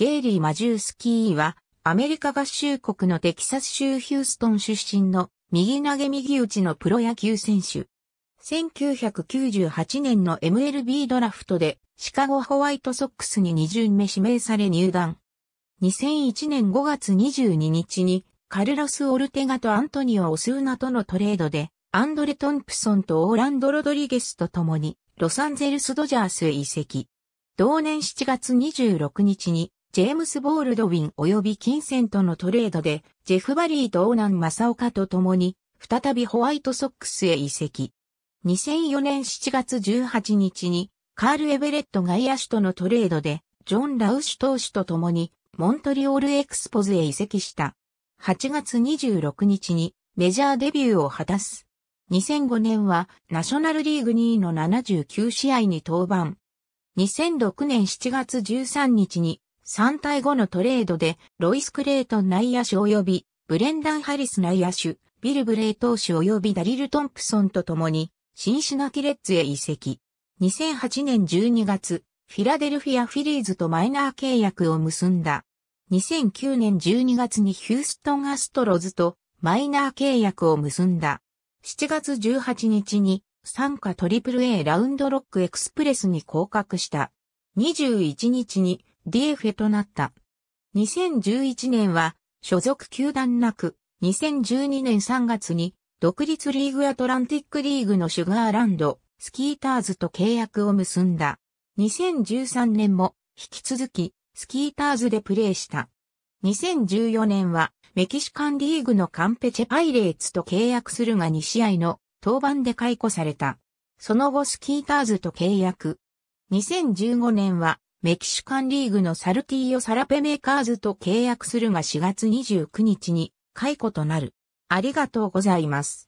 ゲイリー・マジュースキーは、アメリカ合衆国のテキサス州ヒューストン出身の右投げ右打ちのプロ野球選手。1998年の MLB ドラフトでシカゴホワイトソックスに2巡目指名され入団。2001年5月22日にカルロス・オルテガとアントニオ・オスーナとのトレードでアンドレ・トンプソンとオーランド・ロドリゲスと共にロサンゼルス・ドジャースへ移籍。同年7月26日にジェームス・ボールドウィン及び金銭とのトレードで、ジェフ・バリーとオーナン・マサオカと共に、再びホワイトソックスへ移籍。2004年7月18日に、カール・エベレット外野手とのトレードで、ジョン・ラウシュ投手と共に、モントリオール・エクスポズへ移籍した。8月26日に、メジャーデビューを果たす。2005年は、ナショナルリーグ2位の79試合に登板。2006年7月13日に3対5のトレードで、ロイス・クレイトン内野手及び、ブレンダン・ハリス内野手、ビル・ブレイ投手及びダリル・トンプソンと共に、シンシナキレッツへ移籍。2008年12月、フィラデルフィア・フィリーズとマイナー契約を結んだ。2009年12月にヒューストン・アストロズとマイナー契約を結んだ。7月18日に参加 AAA ラウンドロックエクスプレスに降格した。21日に d f ェとなった。2011年は所属球団なく、2012年3月に独立リーグアトランティックリーグのシュガーランド、スキーターズと契約を結んだ。2013年も引き続きスキーターズでプレーした。2014年はメキシカンリーグのカンペチェパイレーツと契約するが2試合の登板で解雇された。その後スキーターズと契約。2015年はメキシカンリーグのサルティーヨ・サラペメーカーズと契約するが4月29日に解雇となる。ありがとうございます。